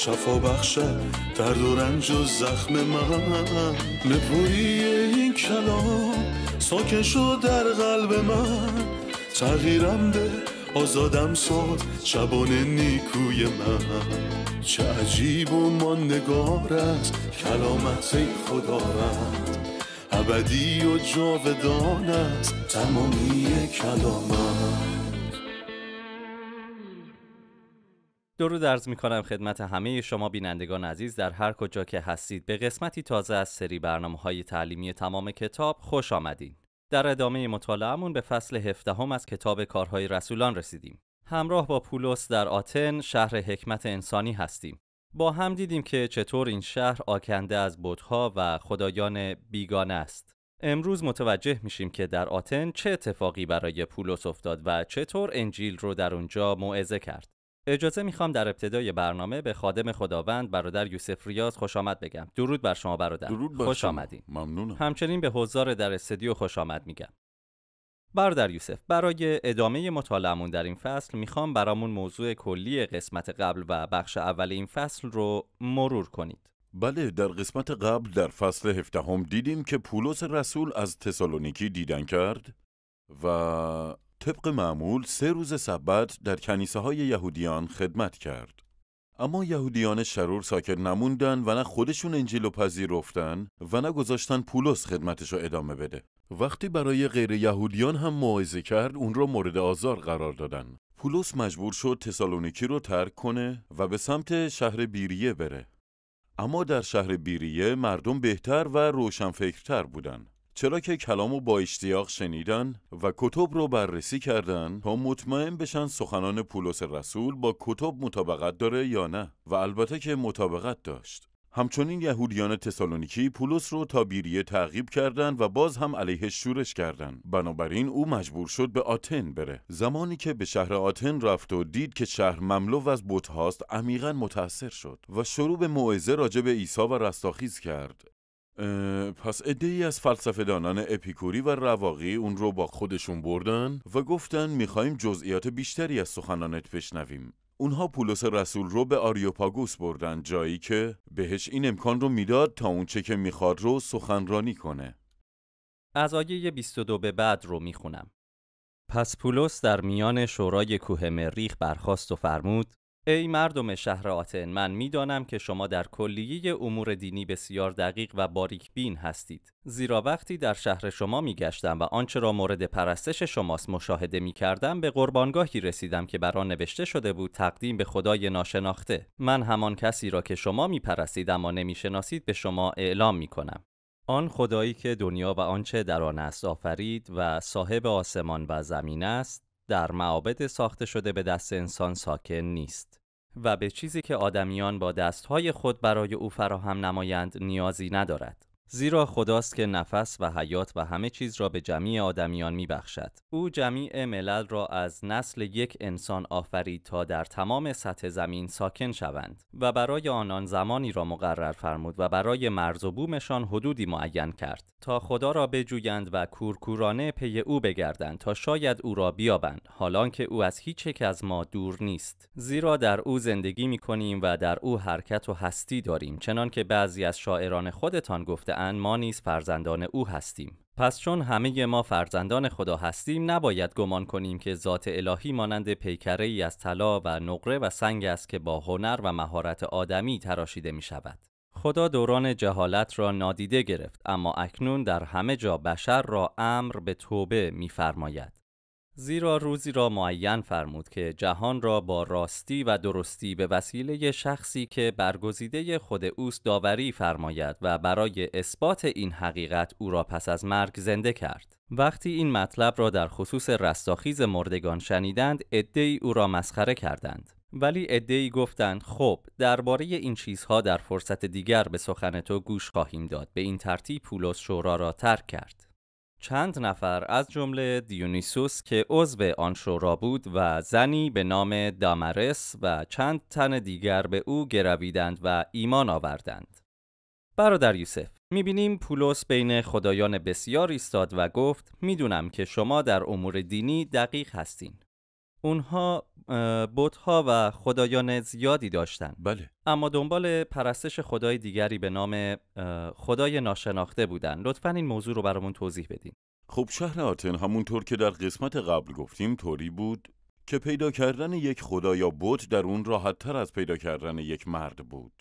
شفا بخشد درد و رنج و زخم من نپویی این کلام ساکن شد در قلب من تغییرم به آزادم ساد شبانه نیکوی من چه عجیب و ما است کلامت ای خدا رد ابدی و جاودان است تمامی کلامت درود ارز می کنم خدمت همه شما بینندگان عزیز در هر کجا که هستید به قسمتی تازه از سری برنامه های تعلیمی تمام کتاب خوش آمدین. در ادامه مطالعهمون به فصل هفته هم از کتاب کارهای رسولان رسیدیم. همراه با پولس در آتن شهر حکمت انسانی هستیم. با هم دیدیم که چطور این شهر آکنده از بودها و خدایان بیگانه است. امروز متوجه میشیم که در آتن چه اتفاقی برای پولس افتاد و چطور انجیل رو در اونجا موعظه کرد. اجازه میخوام در ابتدای برنامه به خادم خداوند برادر یوسف ریاض خوش آمد بگم درود بر شما برادر درود بر خوش آمدین ممنونم همچنین به حضار در استودیو خوش آمد میگم برادر یوسف برای ادامه مطالعمون در این فصل میخوام برامون موضوع کلی قسمت قبل و بخش اول این فصل رو مرور کنید بله در قسمت قبل در فصل هفدهم دیدیم که پولس رسول از تسالونیکی دیدن کرد و طبق معمول سه روز سبت در کنیسه های یهودیان خدمت کرد. اما یهودیان شرور ساکر نموندن و نه خودشون انجیل و پذیرفتن و نه گذاشتن پولس خدمتش ادامه بده. وقتی برای غیر یهودیان هم معایزه کرد اون رو مورد آزار قرار دادن. پولس مجبور شد تسالونیکی رو ترک کنه و به سمت شهر بیریه بره. اما در شهر بیریه مردم بهتر و روشنفکرتر بودن. چرا که کلام و با اشتیاق شنیدن و کتب رو بررسی کردن تا مطمئن بشن سخنان پولس رسول با کتب مطابقت داره یا نه و البته که مطابقت داشت همچنین یهودیان تسالونیکی پولس رو تا بیریه تعقیب کردند و باز هم علیه شورش کردند. بنابراین او مجبور شد به آتن بره. زمانی که به شهر آتن رفت و دید که شهر مملو از بت هاست، عمیقا متاثر شد و شروع به موعظه راجع به عیسی و رستاخیز کرد. پس ادهی ای از فلسفهدانان اپیکوری و رواقی اون رو با خودشون بردن و گفتن میخوایم جزئیات بیشتری از سخنانت بشنویم اونها پولس رسول رو به آریوپاگوس بردن جایی که بهش این امکان رو میداد تا اونچه که میخواد رو سخنرانی کنه از آیه 22 به بعد رو میخونم پس پولس در میان شورای کوه مریخ برخاست و فرمود ای مردم شهر آتن من میدانم که شما در کلیه امور دینی بسیار دقیق و باریک بین هستید زیرا وقتی در شهر شما گشتم و آنچه را مورد پرستش شماست مشاهده میکردم به قربانگاهی رسیدم که بر آن نوشته شده بود تقدیم به خدای ناشناخته من همان کسی را که شما میپرستید اما نمیشناسید به شما اعلام کنم. آن خدایی که دنیا و آنچه در آن است آفرید و صاحب آسمان و زمین است در معابد ساخته شده به دست انسان ساکن نیست و به چیزی که آدمیان با دستهای خود برای او فراهم نمایند نیازی ندارد. زیرا خداست که نفس و حیات و همه چیز را به جمیع آدمیان میبخشد او جمیع ملل را از نسل یک انسان آفرید تا در تمام سطح زمین ساکن شوند و برای آنان زمانی را مقرر فرمود و برای مرز و بومشان حدودی معین کرد تا خدا را بجویند و کورکورانه پی او بگردند تا شاید او را بیابند حالان که او از هیچ یک از ما دور نیست زیرا در او زندگی می کنیم و در او حرکت و هستی داریم چنان که بعضی از شاعران خودتان گفته ما نیز فرزندان او هستیم پس چون همه ما فرزندان خدا هستیم نباید گمان کنیم که ذات الهی مانند پیکره ای از طلا و نقره و سنگ است که با هنر و مهارت آدمی تراشیده می شود. خدا دوران جهالت را نادیده گرفت اما اکنون در همه جا بشر را امر به توبه فرماید. زیرا روزی را معین فرمود که جهان را با راستی و درستی به وسیله شخصی که برگزیده خود اوست داوری فرماید و برای اثبات این حقیقت او را پس از مرگ زنده کرد. وقتی این مطلب را در خصوص رستاخیز مردگان شنیدند، ای او را مسخره کردند. ولی ای گفتند خب درباره این چیزها در فرصت دیگر به سخن تو گوش خواهیم داد به این ترتیب پولس شورا را ترک کرد چند نفر از جمله دیونیسوس که عضو آن شورا بود و زنی به نام دامرس و چند تن دیگر به او گرویدند و ایمان آوردند. برادر یوسف میبینیم پولس بین خدایان بسیار ایستاد و گفت میدونم که شما در امور دینی دقیق هستین اونها ها و خدایان زیادی داشتند بله اما دنبال پرستش خدای دیگری به نام خدای ناشناخته بودند لطفا این موضوع رو برامون توضیح بدین خب شهر آتن همونطور که در قسمت قبل گفتیم طوری بود که پیدا کردن یک خدا یا بت در اون راحتتر از پیدا کردن یک مرد بود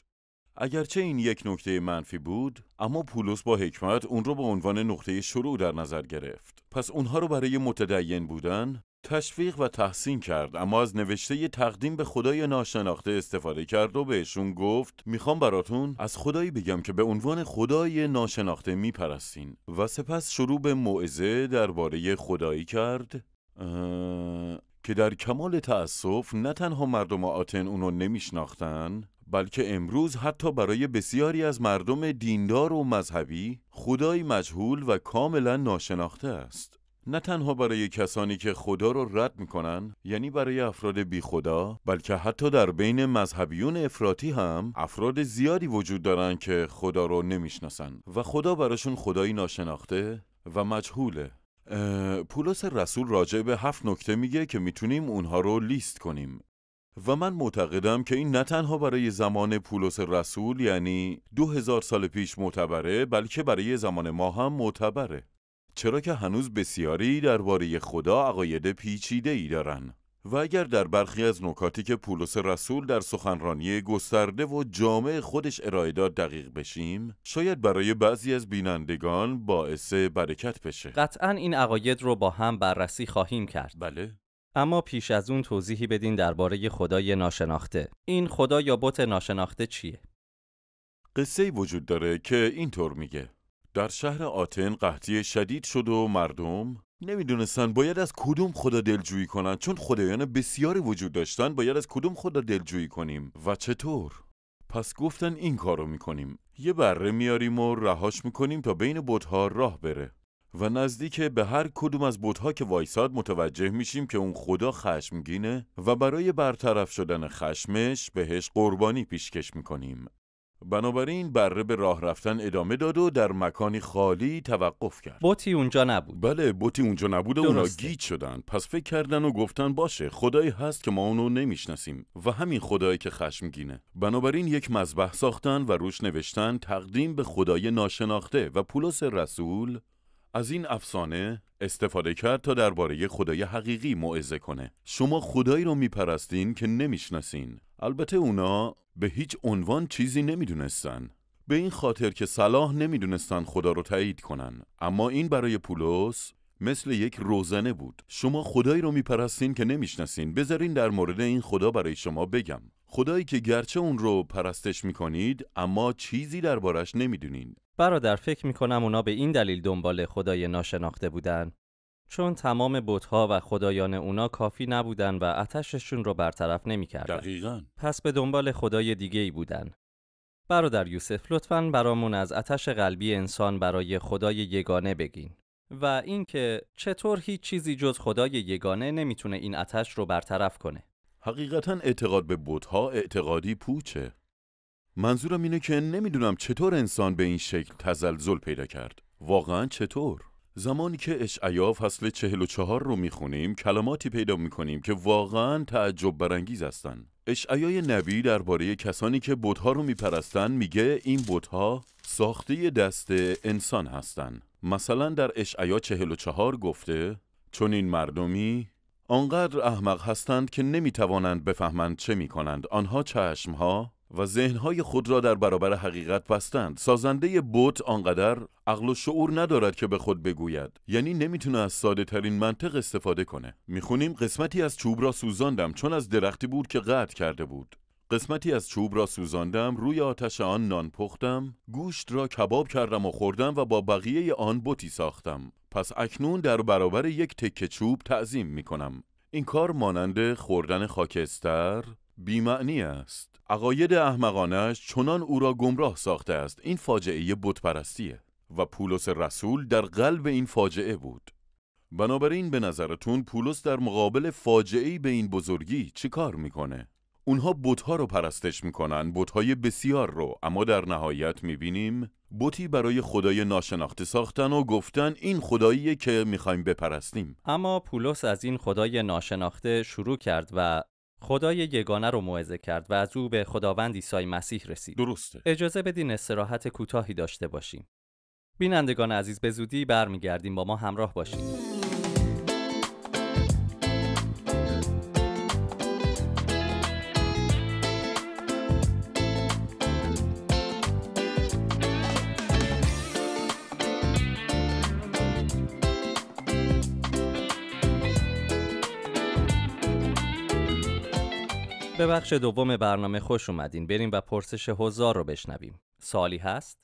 اگرچه این یک نکته منفی بود اما پولس با حکمت اون رو به عنوان نقطه شروع در نظر گرفت پس اونها رو برای متدین بودن تشویق و تحسین کرد اما از نوشته تقدیم به خدای ناشناخته استفاده کرد و بهشون گفت میخوام براتون از خدایی بگم که به عنوان خدای ناشناخته میپرستین و سپس شروع به موعظه درباره خدایی کرد که در کمال تأسف نه تنها مردم آتن اونو نمیشناختن بلکه امروز حتی برای بسیاری از مردم دیندار و مذهبی خدای مجهول و کاملا ناشناخته است نه تنها برای کسانی که خدا رو رد میکنن یعنی برای افراد بی خدا بلکه حتی در بین مذهبیون افراطی هم افراد زیادی وجود دارن که خدا رو نمیشناسن و خدا براشون خدایی ناشناخته و مجهوله پولس رسول راجع به هفت نکته میگه که میتونیم اونها رو لیست کنیم و من معتقدم که این نه تنها برای زمان پولس رسول یعنی دو هزار سال پیش معتبره بلکه برای زمان ما هم معتبره چرا که هنوز بسیاری درباره خدا عقاید پیچیده ای دارن و اگر در برخی از نکاتی که پولس رسول در سخنرانی گسترده و جامع خودش ارائه داد دقیق بشیم شاید برای بعضی از بینندگان باعث برکت بشه قطعا این عقاید رو با هم بررسی خواهیم کرد بله اما پیش از اون توضیحی بدین درباره خدای ناشناخته این خدا یا بت ناشناخته چیه قصه وجود داره که اینطور میگه در شهر آتن قحطی شدید شد و مردم نمیدونستن باید از کدوم خدا دلجویی کنن چون خدایان بسیاری وجود داشتن باید از کدوم خدا دلجویی کنیم و چطور پس گفتن این کارو میکنیم یه بره میاریم و رهاش میکنیم تا بین بتها راه بره و نزدیک به هر کدوم از بودها که وایساد متوجه میشیم که اون خدا خشمگینه و برای برطرف شدن خشمش بهش قربانی پیشکش میکنیم بنابراین بره به راه رفتن ادامه داد و در مکانی خالی توقف کرد بوتی اونجا نبود بله بوتی اونجا نبود و اونا گیت شدن پس فکر کردن و گفتن باشه خدایی هست که ما اونو نمیشناسیم و همین خدایی که خشمگینه بنابراین یک مذبح ساختن و روش نوشتن تقدیم به خدای ناشناخته و پولس رسول از این افسانه استفاده کرد تا درباره خدای حقیقی موعظه کنه شما خدایی رو میپرستین که نمیشناسین البته اونا به هیچ عنوان چیزی نمیدونستن به این خاطر که صلاح نمیدونستن خدا رو تایید کنن اما این برای پولس مثل یک روزنه بود شما خدایی رو میپرستین که نمیشناسین بذارین در مورد این خدا برای شما بگم خدایی که گرچه اون رو پرستش میکنید اما چیزی دربارش نمیدونین برادر فکر کنم اونا به این دلیل دنبال خدای ناشناخته بودن چون تمام بتها و خدایان اونا کافی نبودن و آتششون رو برطرف نمیکردن دقیقا پس به دنبال خدای دیگه ای بودن برادر یوسف لطفا برامون از آتش قلبی انسان برای خدای یگانه بگین و اینکه چطور هیچ چیزی جز خدای یگانه نمیتونه این آتش رو برطرف کنه حقیقتا اعتقاد به بتها اعتقادی پوچه منظورم اینه که نمیدونم چطور انسان به این شکل تزلزل پیدا کرد واقعا چطور زمانی که اشعیا فصل چهل و چهار رو میخونیم کلماتی پیدا میکنیم که واقعا تعجب برانگیز هستند اشعیا نبی درباره کسانی که بتها رو میپرستن میگه این بتها ساخته دست انسان هستند مثلا در اشعیا چهل و چهار گفته چون این مردمی آنقدر احمق هستند که نمیتوانند بفهمند چه میکنند آنها چشمها و ذهنهای خود را در برابر حقیقت بستند سازنده بوت آنقدر عقل و شعور ندارد که به خود بگوید یعنی نمیتونه از ساده ترین منطق استفاده کنه میخونیم قسمتی از چوب را سوزاندم چون از درختی بود که قطع کرده بود قسمتی از چوب را سوزاندم روی آتش آن نان پختم گوشت را کباب کردم و خوردم و با بقیه آن بوتی ساختم پس اکنون در برابر یک تکه چوب تعظیم میکنم این کار مانند خوردن خاکستر بیمعنی است عقاید احمقانش چنان او را گمراه ساخته است این فاجعه بتپرستیه و پولس رسول در قلب این فاجعه بود بنابراین به نظرتون پولس در مقابل فاجعه به این بزرگی چی کار میکنه؟ اونها بتها رو پرستش میکنن بتهای بسیار رو اما در نهایت میبینیم بتی برای خدای ناشناخته ساختن و گفتن این خداییه که میخوایم بپرستیم اما پولس از این خدای ناشناخته شروع کرد و خدای یگانه رو موعظه کرد و از او به خداوند عیسی مسیح رسید. درسته. اجازه بدین استراحت کوتاهی داشته باشیم. بینندگان عزیز به زودی برمیگردیم با ما همراه باشید. به بخش دوم برنامه خوش اومدین بریم و پرسش هزار رو بشنویم سالی هست؟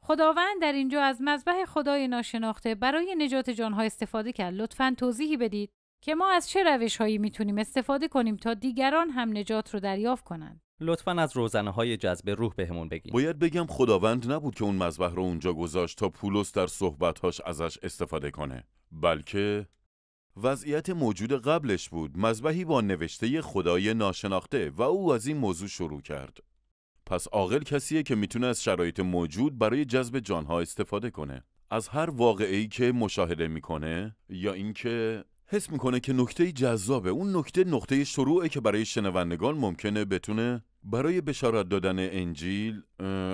خداوند در اینجا از مذبح خدای ناشناخته برای نجات جانها استفاده کرد لطفا توضیحی بدید که ما از چه روش هایی میتونیم استفاده کنیم تا دیگران هم نجات رو دریافت کنند لطفا از روزنه های جذب روح بهمون به بگید باید بگم خداوند نبود که اون مذبح رو اونجا گذاشت تا پولس در صحبتهاش ازش استفاده کنه بلکه وضعیت موجود قبلش بود مذبحی با نوشته خدای ناشناخته و او از این موضوع شروع کرد پس عاقل کسیه که میتونه از شرایط موجود برای جذب جانها استفاده کنه از هر واقعی که مشاهده میکنه یا اینکه حس میکنه که نکته جذابه اون نکته نقطه شروعه که برای شنوندگان ممکنه بتونه برای بشارت دادن انجیل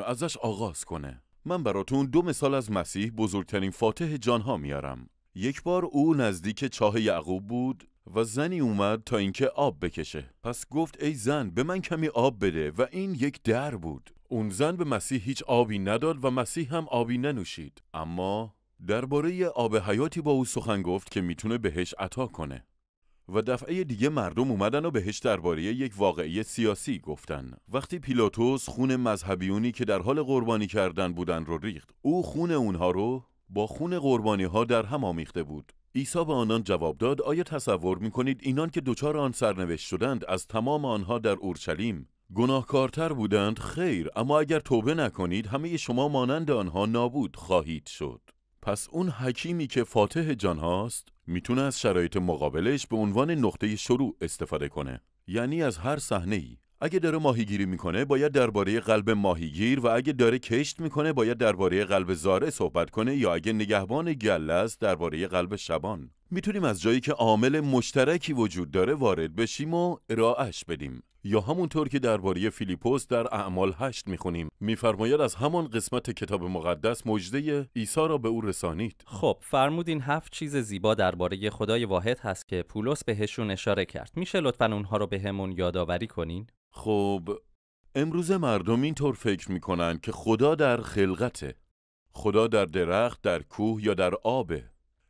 ازش آغاز کنه من براتون دو مثال از مسیح بزرگترین فاتح جانها میارم یک بار او نزدیک چاه یعقوب بود و زنی اومد تا اینکه آب بکشه پس گفت ای زن به من کمی آب بده و این یک در بود اون زن به مسیح هیچ آبی نداد و مسیح هم آبی ننوشید اما درباره آب حیاتی با او سخن گفت که میتونه بهش عطا کنه و دفعه دیگه مردم اومدن و بهش درباره یک واقعی سیاسی گفتن وقتی پیلاتوس خون مذهبیونی که در حال قربانی کردن بودن رو ریخت او خون اونها رو با خون قربانی ها در هم آمیخته بود عیسی به آنان جواب داد آیا تصور می کنید اینان که دچار آن سرنوشت شدند از تمام آنها در اورشلیم گناهکارتر بودند خیر اما اگر توبه نکنید همه شما مانند آنها نابود خواهید شد پس اون حکیمی که فاتح جان هاست میتونه از شرایط مقابلش به عنوان نقطه شروع استفاده کنه یعنی از هر صحنه ای اگه داره ماهیگیری میکنه باید درباره قلب ماهیگیر و اگه داره کشت میکنه باید درباره قلب زاره صحبت کنه یا اگه نگهبان گله است درباره قلب شبان میتونیم از جایی که عامل مشترکی وجود داره وارد بشیم و ارائهش بدیم یا همونطور که درباره فیلیپوس در اعمال هشت میخونیم میفرماید از همان قسمت کتاب مقدس مجده عیسی را به او رسانید خب فرمودین هفت چیز زیبا درباره خدای واحد هست که پولس بهشون اشاره کرد میشه لطفا اونها رو بهمون همون یادآوری کنین خب امروز مردم اینطور فکر میکنن که خدا در خلقته خدا در درخت در کوه یا در آبه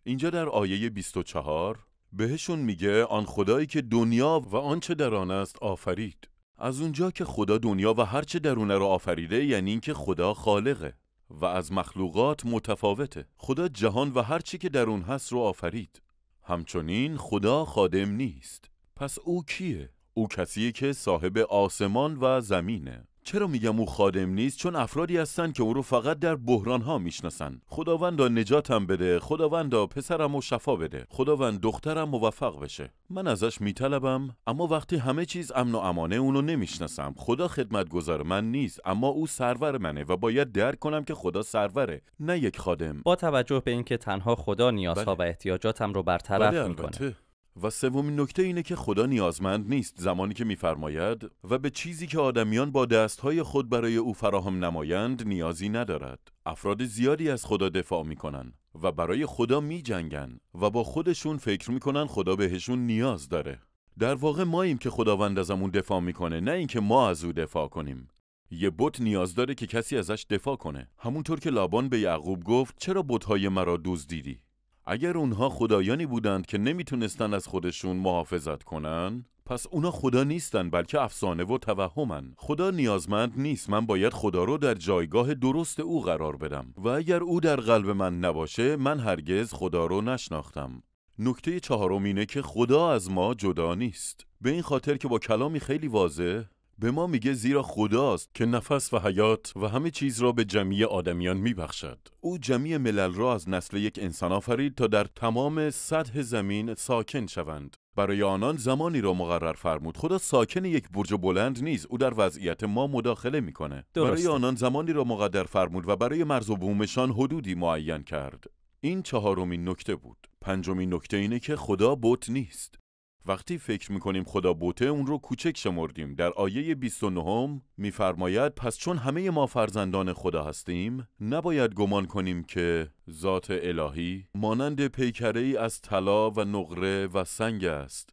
اینجا در آیه 24 بهشون میگه آن خدایی که دنیا و آنچه در آن است آفرید از اونجا که خدا دنیا و هرچه درونه رو آفریده یعنی اینکه خدا خالقه و از مخلوقات متفاوته خدا جهان و هرچی که درون هست رو آفرید همچنین خدا خادم نیست پس او کیه؟ او کسیه که صاحب آسمان و زمینه چرا میگم او خادم نیست چون افرادی هستند که او رو فقط در بحران ها میشناسن خداوندا نجاتم بده خداوندا پسرم و شفا بده خداوند دخترم موفق بشه من ازش میطلبم اما وقتی همه چیز امن و امانه اونو نمیشناسم خدا خدمتگزار من نیست اما او سرور منه و باید درک کنم که خدا سروره نه یک خادم با توجه به اینکه تنها خدا نیازها بله. و احتیاجاتم رو برطرف بله میکنه و سومین نکته اینه که خدا نیازمند نیست زمانی که میفرماید و به چیزی که آدمیان با دستهای خود برای او فراهم نمایند نیازی ندارد افراد زیادی از خدا دفاع میکنن و برای خدا میجنگن و با خودشون فکر میکنن خدا بهشون نیاز داره در واقع ماییم که خداوند ازمون دفاع میکنه نه اینکه ما از او دفاع کنیم یه بت نیاز داره که کسی ازش دفاع کنه همونطور که لابان به یعقوب گفت چرا بتهای مرا دزدیدی اگر اونها خدایانی بودند که نمیتونستن از خودشون محافظت کنن پس اونا خدا نیستن بلکه افسانه و توهمن خدا نیازمند نیست من باید خدا رو در جایگاه درست او قرار بدم و اگر او در قلب من نباشه من هرگز خدا رو نشناختم نکته چهارم اینه که خدا از ما جدا نیست به این خاطر که با کلامی خیلی واضح به ما میگه زیرا خداست که نفس و حیات و همه چیز را به جمعی آدمیان میبخشد او جمعی ملل را از نسل یک انسان آفرید تا در تمام سطح زمین ساکن شوند برای آنان زمانی را مقرر فرمود خدا ساکن یک برج بلند نیست او در وضعیت ما مداخله میکنه برای آنان زمانی را مقدر فرمود و برای مرز و بومشان حدودی معین کرد این چهارمین نکته بود پنجمین نکته اینه که خدا بت نیست وقتی فکر میکنیم خدا بوته اون رو کوچک شمردیم در آیه 29 میفرماید پس چون همه ما فرزندان خدا هستیم نباید گمان کنیم که ذات الهی مانند پیکره ای از طلا و نقره و سنگ است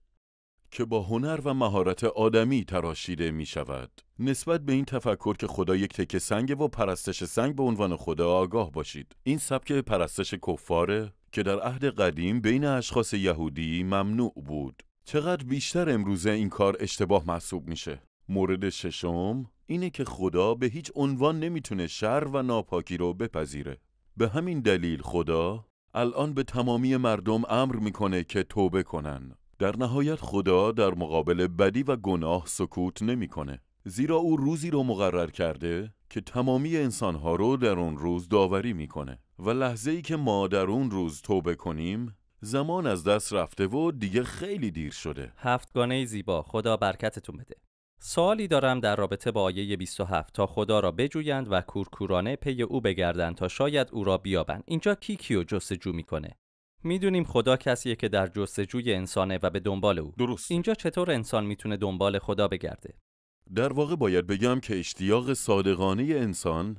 که با هنر و مهارت آدمی تراشیده می شود. نسبت به این تفکر که خدا یک تکه سنگ و پرستش سنگ به عنوان خدا آگاه باشید. این سبک پرستش کفاره که در عهد قدیم بین اشخاص یهودی ممنوع بود. چقدر بیشتر امروزه این کار اشتباه محسوب میشه مورد ششم اینه که خدا به هیچ عنوان نمیتونه شر و ناپاکی رو بپذیره به همین دلیل خدا الان به تمامی مردم امر میکنه که توبه کنن در نهایت خدا در مقابل بدی و گناه سکوت نمیکنه زیرا او روزی رو مقرر کرده که تمامی انسانها رو در اون روز داوری میکنه و لحظه ای که ما در اون روز توبه کنیم زمان از دست رفته و دیگه خیلی دیر شده هفتگانه زیبا خدا برکتتون بده سوالی دارم در رابطه با آیه 27 تا خدا را بجویند و کورکورانه پی او بگردند تا شاید او را بیابند اینجا کی کیو جستجو میکنه میدونیم خدا کسیه که در جستجوی انسانه و به دنبال او درست اینجا چطور انسان میتونه دنبال خدا بگرده در واقع باید بگم که اشتیاق صادقانه انسان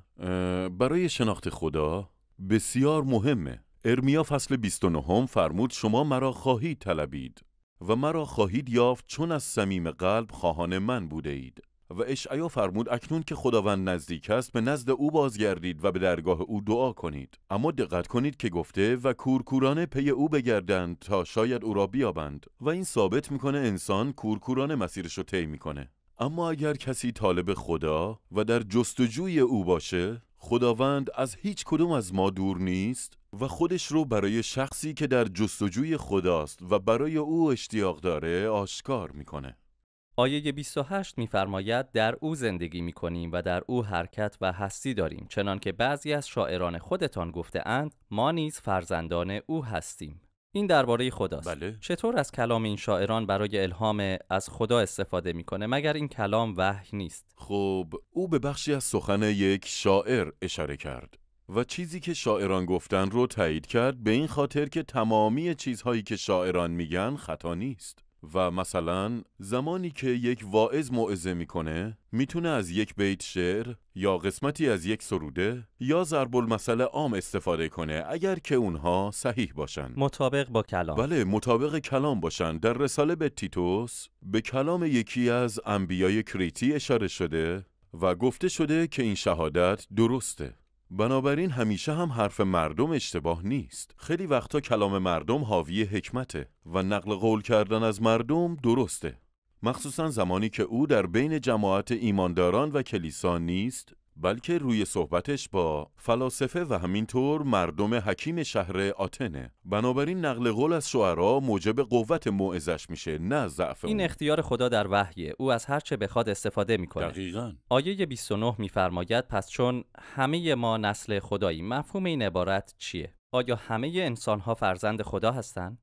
برای شناخت خدا بسیار مهمه ارمیا فصل 29 فرمود شما مرا خواهید طلبید و مرا خواهید یافت چون از صمیم قلب خواهان من بوده اید و اشعیا فرمود اکنون که خداوند نزدیک است به نزد او بازگردید و به درگاه او دعا کنید اما دقت کنید که گفته و کورکورانه پی او بگردند تا شاید او را بیابند و این ثابت میکنه انسان کورکورانه مسیرش رو طی میکنه اما اگر کسی طالب خدا و در جستجوی او باشه خداوند از هیچ کدوم از ما دور نیست و خودش رو برای شخصی که در جستجوی خداست و برای او اشتیاق داره آشکار میکنه. آیه 28 میفرماید در او زندگی می و در او حرکت و هستی داریم چنان که بعضی از شاعران خودتان گفته اند ما نیز فرزندان او هستیم این درباره خداست بله. چطور از کلام این شاعران برای الهام از خدا استفاده میکنه مگر این کلام وحی نیست خب او به بخشی از سخن یک شاعر اشاره کرد و چیزی که شاعران گفتن رو تایید کرد به این خاطر که تمامی چیزهایی که شاعران میگن خطا نیست و مثلا زمانی که یک واعظ موعظه میکنه میتونه از یک بیت شعر یا قسمتی از یک سروده یا ضرب المثل عام استفاده کنه اگر که اونها صحیح باشن مطابق با کلام بله مطابق کلام باشن در رساله به تیتوس به کلام یکی از انبیای کریتی اشاره شده و گفته شده که این شهادت درسته بنابراین همیشه هم حرف مردم اشتباه نیست خیلی وقتا کلام مردم حاوی حکمته و نقل قول کردن از مردم درسته مخصوصا زمانی که او در بین جماعت ایمانداران و کلیسا نیست بلکه روی صحبتش با فلاسفه و همینطور مردم حکیم شهر آتنه بنابراین نقل قول از شعرا موجب قوت موعظش میشه نه ضعف این اختیار خدا در وحیه او از هر چه بخواد استفاده میکنه دقیقا آیه 29 میفرماید پس چون همه ما نسل خدایی مفهوم این عبارت چیه آیا همه انسان ها فرزند خدا هستند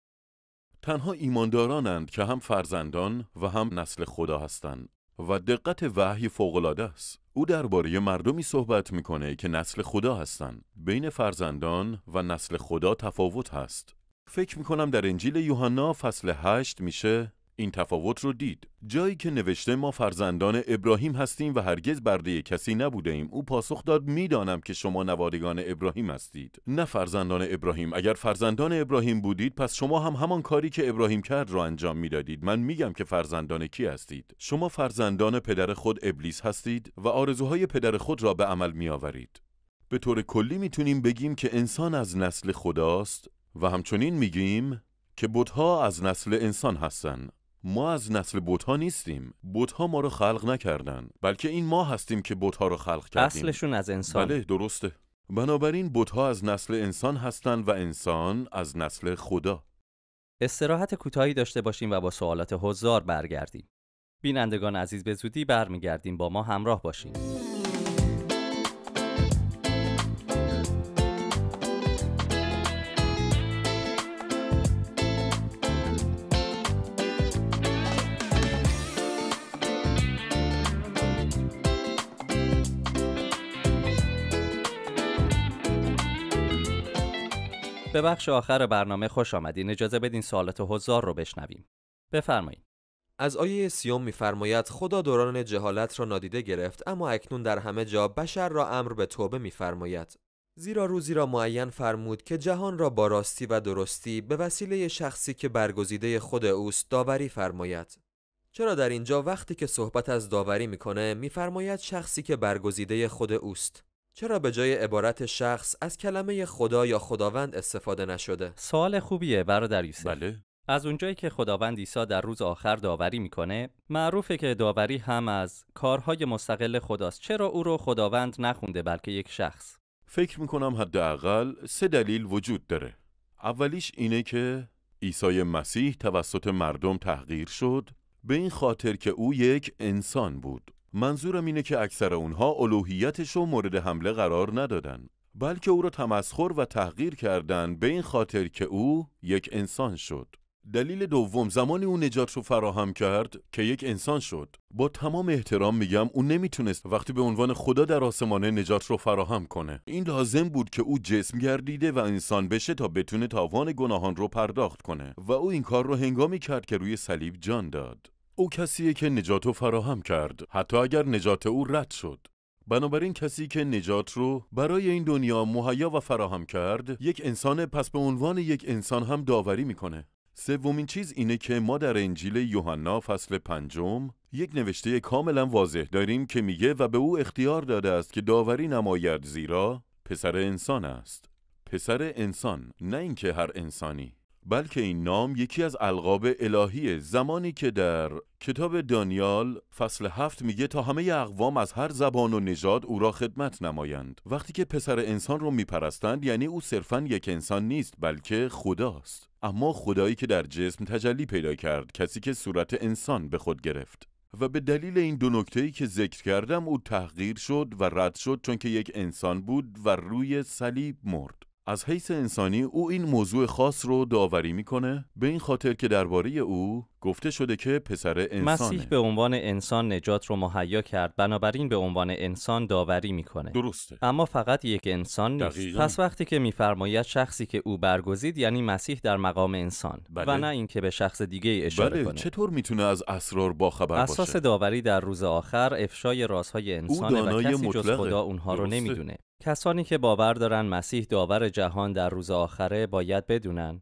تنها ایماندارانند که هم فرزندان و هم نسل خدا هستند و دقت وحی فوقالعاده است او درباره مردمی صحبت میکنه که نسل خدا هستند بین فرزندان و نسل خدا تفاوت هست فکر میکنم در انجیل یوحنا فصل 8 میشه این تفاوت رو دید جایی که نوشته ما فرزندان ابراهیم هستیم و هرگز برده کسی نبوده ایم او پاسخ داد میدانم که شما نوادگان ابراهیم هستید نه فرزندان ابراهیم اگر فرزندان ابراهیم بودید پس شما هم همان کاری که ابراهیم کرد را انجام میدادید من میگم که فرزندان کی هستید شما فرزندان پدر خود ابلیس هستید و آرزوهای پدر خود را به عمل میآورید به طور کلی میتونیم بگیم که انسان از نسل خداست و همچنین میگیم که بودها از نسل انسان هستند ما از نسل بوت ها نیستیم بوت ها ما رو خلق نکردن بلکه این ما هستیم که بوت ها رو خلق کردیم اصلشون از انسان بله درسته بنابراین بوت ها از نسل انسان هستند و انسان از نسل خدا استراحت کوتاهی داشته باشیم و با سوالات حضار برگردیم بینندگان عزیز به زودی برمیگردیم با ما همراه باشیم به بخش آخر برنامه خوش آمدین اجازه بدین سوالات هزار رو بشنویم بفرمایید از آیه سیوم میفرماید خدا دوران جهالت را نادیده گرفت اما اکنون در همه جا بشر را امر به توبه میفرماید زیرا روزی را معین فرمود که جهان را با راستی و درستی به وسیله شخصی که برگزیده خود اوست داوری فرماید چرا در اینجا وقتی که صحبت از داوری میکنه میفرماید شخصی که برگزیده خود اوست چرا به جای عبارت شخص از کلمه خدا یا خداوند استفاده نشده؟ سوال خوبیه برادر یوسف. بله. از اونجایی که خداوند عیسی در روز آخر داوری میکنه معروفه که داوری هم از کارهای مستقل خداست چرا او رو خداوند نخونده بلکه یک شخص فکر میکنم حداقل سه دلیل وجود داره اولیش اینه که عیسی مسیح توسط مردم تحقیر شد به این خاطر که او یک انسان بود منظورم اینه که اکثر اونها الوهیتش رو مورد حمله قرار ندادن بلکه او را تمسخر و تحقیر کردند به این خاطر که او یک انسان شد دلیل دوم زمانی او نجات رو فراهم کرد که یک انسان شد با تمام احترام میگم او نمیتونست وقتی به عنوان خدا در آسمانه نجات رو فراهم کنه این لازم بود که او جسم گردیده و انسان بشه تا بتونه تاوان گناهان رو پرداخت کنه و او این کار رو هنگامی کرد که روی صلیب جان داد او کسیه که نجات رو فراهم کرد حتی اگر نجات او رد شد بنابراین کسی که نجات رو برای این دنیا مهیا و فراهم کرد یک انسان پس به عنوان یک انسان هم داوری میکنه سومین چیز اینه که ما در انجیل یوحنا فصل پنجم یک نوشته کاملا واضح داریم که میگه و به او اختیار داده است که داوری نماید زیرا پسر انسان است پسر انسان نه اینکه هر انسانی بلکه این نام یکی از القاب الهی زمانی که در کتاب دانیال فصل هفت میگه تا همه اقوام از هر زبان و نژاد او را خدمت نمایند وقتی که پسر انسان رو میپرستند یعنی او صرفا یک انسان نیست بلکه خداست اما خدایی که در جسم تجلی پیدا کرد کسی که صورت انسان به خود گرفت و به دلیل این دو نکته ای که ذکر کردم او تحقیر شد و رد شد چون که یک انسان بود و روی صلیب مرد از حیث انسانی او این موضوع خاص رو داوری میکنه به این خاطر که درباره او گفته شده که پسر انسانه مسیح به عنوان انسان نجات رو مهیا کرد بنابراین به عنوان انسان داوری میکنه درسته اما فقط یک انسان نیست دقیقا. پس وقتی که میفرماید شخصی که او برگزید یعنی مسیح در مقام انسان بله. و نه اینکه به شخص دیگه اشاره بله. کنه چطور میتونه از اسرار باخبر باشه اساس داوری در روز آخر افشای رازهای انسان و کسی جز خدا اونها رو نمیدونه کسانی که باور دارن مسیح داور جهان در روز آخره باید بدونن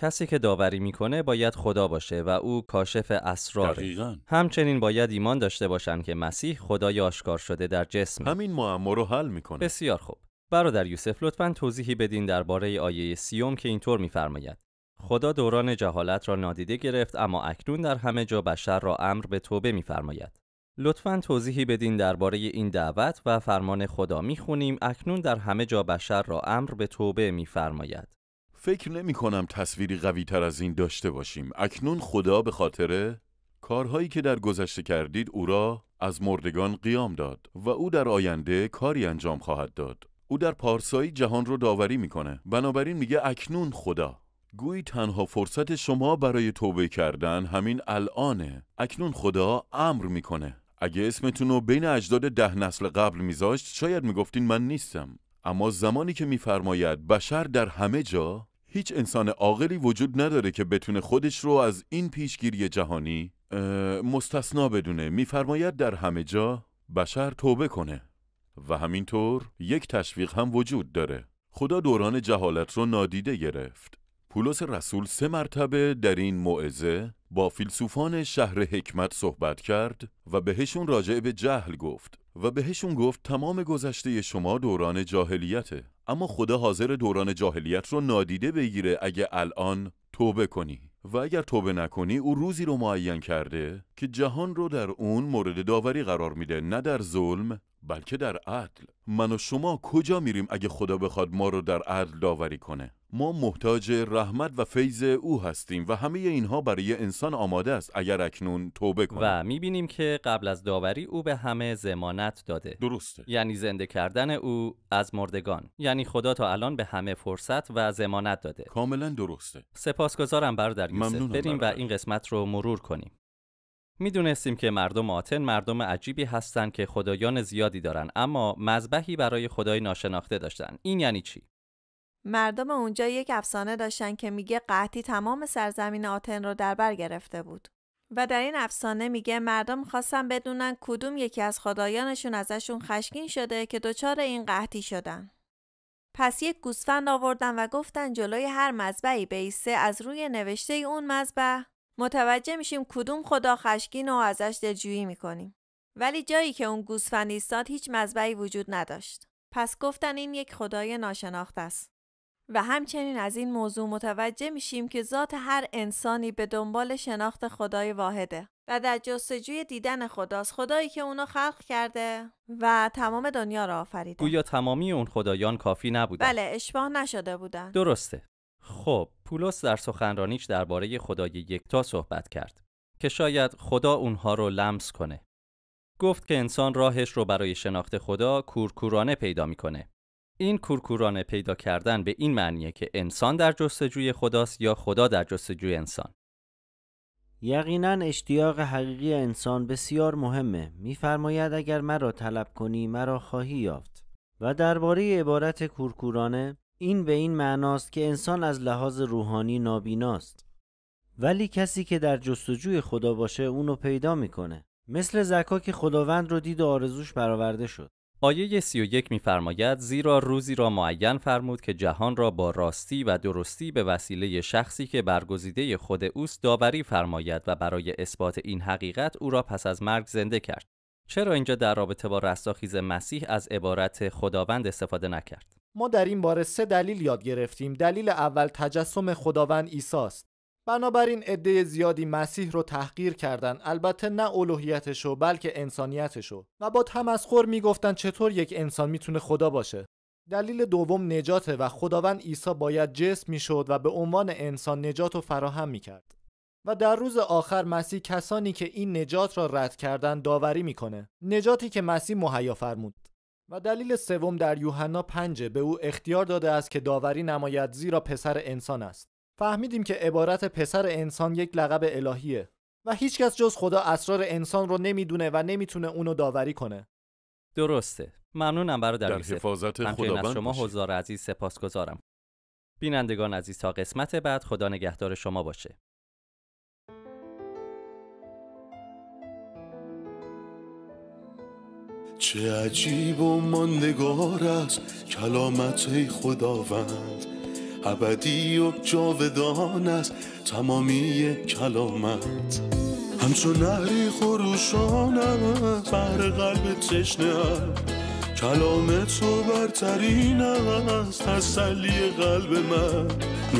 کسی که داوری میکنه باید خدا باشه و او کاشف اسرار همچنین باید ایمان داشته باشند که مسیح خدای آشکار شده در جسم همین معما رو حل میکنه بسیار خوب برادر یوسف لطفا توضیحی بدین درباره آیه سیوم که اینطور میفرماید خدا دوران جهالت را نادیده گرفت اما اکنون در همه جا بشر را امر به توبه میفرماید لطفا توضیحی بدین درباره این دعوت و فرمان خدا میخونیم اکنون در همه جا بشر را امر به توبه میفرماید فکر نمی کنم تصویری قوی تر از این داشته باشیم. اکنون خدا به خاطر کارهایی که در گذشته کردید او را از مردگان قیام داد و او در آینده کاری انجام خواهد داد. او در پارسایی جهان رو داوری میکنه. بنابراین میگه اکنون خدا. گویی تنها فرصت شما برای توبه کردن همین الانه. اکنون خدا امر میکنه. اگه اسمتون رو بین اجداد ده نسل قبل میذاشت شاید میگفتین من نیستم. اما زمانی که میفرماید بشر در همه جا هیچ انسان عاقلی وجود نداره که بتونه خودش رو از این پیشگیری جهانی مستثنا بدونه میفرماید در همه جا بشر توبه کنه و همینطور یک تشویق هم وجود داره خدا دوران جهالت رو نادیده گرفت پولس رسول سه مرتبه در این موعظه با فیلسوفان شهر حکمت صحبت کرد و بهشون راجع به جهل گفت و بهشون گفت تمام گذشته شما دوران جاهلیته اما خدا حاضر دوران جاهلیت رو نادیده بگیره اگه الان توبه کنی و اگر توبه نکنی او روزی رو معین کرده که جهان رو در اون مورد داوری قرار میده نه در ظلم بلکه در عدل من و شما کجا میریم اگه خدا بخواد ما رو در عدل داوری کنه ما محتاج رحمت و فیض او هستیم و همه اینها برای انسان آماده است اگر اکنون توبه کنه و میبینیم که قبل از داوری او به همه زمانت داده درسته یعنی زنده کردن او از مردگان یعنی خدا تا الان به همه فرصت و زمانت داده کاملا درسته سپاسگزارم برادر یوسف بریم و این قسمت رو مرور کنیم میدونستیم که مردم آتن مردم عجیبی هستند که خدایان زیادی دارند، اما مذبحی برای خدای ناشناخته داشتند این یعنی چی مردم اونجا یک افسانه داشتن که میگه قحطی تمام سرزمین آتن رو در بر گرفته بود و در این افسانه میگه مردم خواستن بدونن کدوم یکی از خدایانشون ازشون خشکین شده که دچار این قحطی شدن پس یک گوسفند آوردن و گفتن جلوی هر مذبعی بیسته از روی نوشته اون مذبع متوجه میشیم کدوم خدا خشکین و ازش دلجویی میکنیم ولی جایی که اون گوسفند ایستاد هیچ مذبعی وجود نداشت پس گفتن این یک خدای ناشناخته است و همچنین از این موضوع متوجه میشیم که ذات هر انسانی به دنبال شناخت خدای واحده و در جستجوی دیدن خداست خدایی که اونو خلق کرده و تمام دنیا را آفریده گویا تمامی اون خدایان کافی نبودن بله اشباه نشده بودن درسته خب پولس در سخنرانیش درباره خدای یکتا صحبت کرد که شاید خدا اونها رو لمس کنه گفت که انسان راهش رو برای شناخت خدا کورکورانه پیدا میکنه این کورکورانه پیدا کردن به این معنیه که انسان در جستجوی خداست یا خدا در جستجوی انسان یقینا اشتیاق حقیقی انسان بسیار مهمه میفرماید اگر مرا طلب کنی مرا خواهی یافت و درباره عبارت کورکورانه این به این معناست که انسان از لحاظ روحانی نابیناست ولی کسی که در جستجوی خدا باشه اونو پیدا میکنه مثل زکا که خداوند رو دید و آرزوش برآورده شد آیه 31 می‌فرماید زیرا روزی را معین فرمود که جهان را با راستی و درستی به وسیله شخصی که برگزیده خود اوست داوری فرماید و برای اثبات این حقیقت او را پس از مرگ زنده کرد چرا اینجا در رابطه با رستاخیز مسیح از عبارت خداوند استفاده نکرد ما در این باره سه دلیل یاد گرفتیم دلیل اول تجسم خداوند عیسی است بنابراین عده زیادی مسیح رو تحقیر کردن البته نه الوهیتش رو بلکه انسانیتش رو و با تمسخر میگفتن چطور یک انسان میتونه خدا باشه دلیل دوم نجاته و خداوند عیسی باید جسم میشد و به عنوان انسان نجات و فراهم میکرد و در روز آخر مسیح کسانی که این نجات را رد کردن داوری میکنه نجاتی که مسیح مهیا فرمود و دلیل سوم در یوحنا پنجه به او اختیار داده است که داوری نماید زیرا پسر انسان است فهمیدیم که عبارت پسر انسان یک لقب الهیه و هیچکس جز خدا اسرار انسان رو نمیدونه و نمیتونه اونو داوری کنه درسته ممنونم برادر در حفاظت خداوند شما حضار عزیز سپاسگزارم بینندگان عزیز تا قسمت بعد خدا نگهدار شما باشه چه عجیب و ماندگار است کلامت خداوند ابدی و جاودان است تمامی کلامت همچون نهری است بر قلب تشنه کلام تو برترین است تسلی قلب من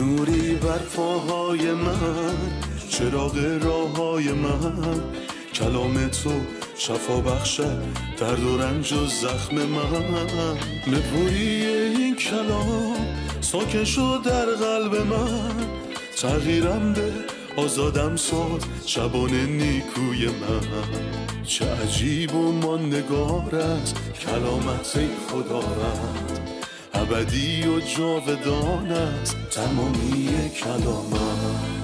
نوری بر فاهای من چراغ راههای من کلام تو شفا بخشه درد و رنج و زخم من نپوری این کلام ساکه شد در قلب من تغییرم به آزادم ساد شبان نیکوی من چه عجیب و ما است کلامت خدا رد ابدی و جاودان تمامی کلامت